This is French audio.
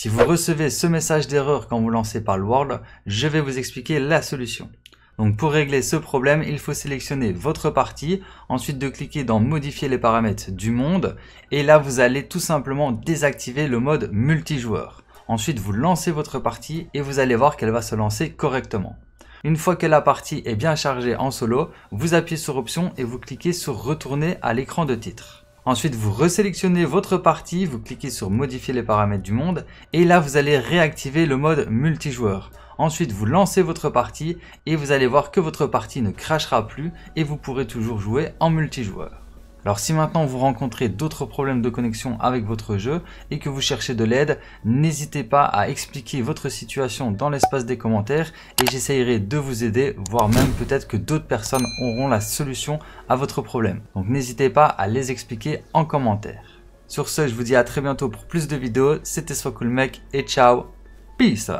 Si vous recevez ce message d'erreur quand vous lancez par le World, je vais vous expliquer la solution. Donc pour régler ce problème, il faut sélectionner votre partie, ensuite de cliquer dans modifier les paramètres du monde, et là vous allez tout simplement désactiver le mode multijoueur. Ensuite vous lancez votre partie et vous allez voir qu'elle va se lancer correctement. Une fois que la partie est bien chargée en solo, vous appuyez sur option et vous cliquez sur retourner à l'écran de titre. Ensuite, vous resélectionnez votre partie, vous cliquez sur modifier les paramètres du monde et là vous allez réactiver le mode multijoueur. Ensuite, vous lancez votre partie et vous allez voir que votre partie ne crachera plus et vous pourrez toujours jouer en multijoueur. Alors si maintenant vous rencontrez d'autres problèmes de connexion avec votre jeu et que vous cherchez de l'aide, n'hésitez pas à expliquer votre situation dans l'espace des commentaires et j'essayerai de vous aider, voire même peut-être que d'autres personnes auront la solution à votre problème. Donc n'hésitez pas à les expliquer en commentaire. Sur ce, je vous dis à très bientôt pour plus de vidéos. C'était Soit et ciao, peace